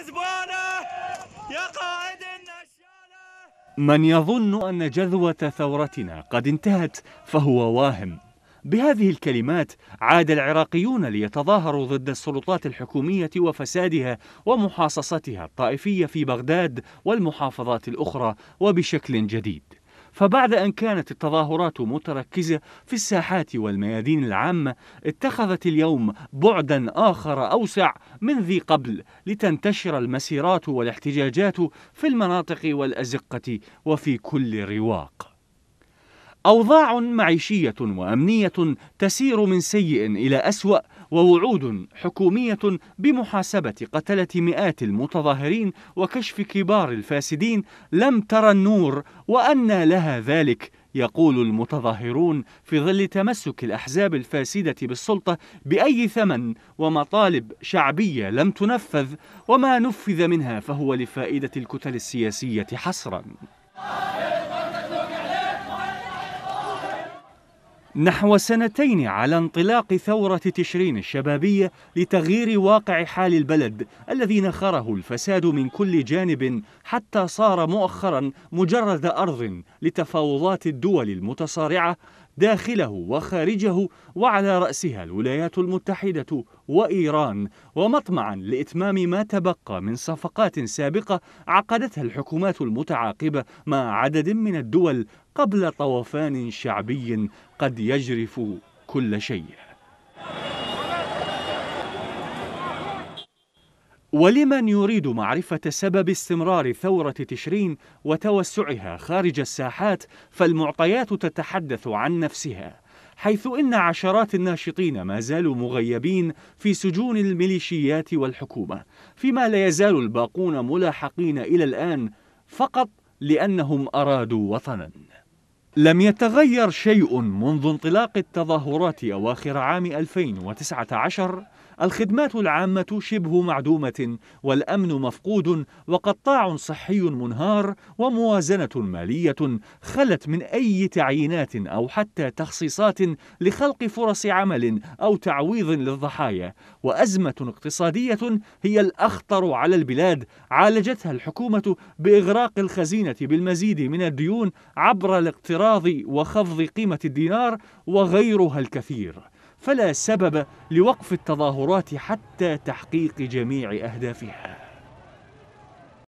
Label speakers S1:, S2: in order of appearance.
S1: يا قائد النشالة من يظن أن جذوة ثورتنا قد انتهت فهو واهم بهذه الكلمات عاد العراقيون ليتظاهروا ضد السلطات الحكومية وفسادها ومحاصصتها الطائفية في بغداد والمحافظات الأخرى وبشكل جديد فبعد أن كانت التظاهرات متركزة في الساحات والميادين العامة اتخذت اليوم بعدا آخر أوسع من ذي قبل لتنتشر المسيرات والاحتجاجات في المناطق والأزقة وفي كل رواق أوضاع معيشية وأمنية تسير من سيء إلى أسوأ ووعود حكومية بمحاسبة قتلة مئات المتظاهرين وكشف كبار الفاسدين لم ترى النور وأن لها ذلك يقول المتظاهرون في ظل تمسك الأحزاب الفاسدة بالسلطة بأي ثمن ومطالب شعبية لم تنفذ وما نفذ منها فهو لفائدة الكتل السياسية حصراً نحو سنتين على انطلاق ثورة تشرين الشبابية لتغيير واقع حال البلد الذي نخره الفساد من كل جانب حتى صار مؤخرا مجرد أرض لتفاوضات الدول المتصارعة داخله وخارجه وعلى رأسها الولايات المتحدة وإيران ومطمعا لإتمام ما تبقى من صفقات سابقة عقدتها الحكومات المتعاقبة مع عدد من الدول قبل طوفان شعبي قد يجرف كل شيء ولمن يريد معرفة سبب استمرار ثورة تشرين وتوسعها خارج الساحات فالمعطيات تتحدث عن نفسها حيث إن عشرات الناشطين ما زالوا مغيبين في سجون الميليشيات والحكومة فيما لا يزال الباقون ملاحقين إلى الآن فقط لأنهم أرادوا وطنا لم يتغير شيء منذ انطلاق التظاهرات أواخر عام 2019 الخدمات العامة شبه معدومة والأمن مفقود وقطاع صحي منهار وموازنة مالية خلت من أي تعيينات أو حتى تخصيصات لخلق فرص عمل أو تعويض للضحايا وأزمة اقتصادية هي الأخطر على البلاد عالجتها الحكومة بإغراق الخزينة بالمزيد من الديون عبر الاقتراض وخفض قيمة الدينار وغيرها الكثير فلا سبب لوقف التظاهرات حتى تحقيق جميع أهدافها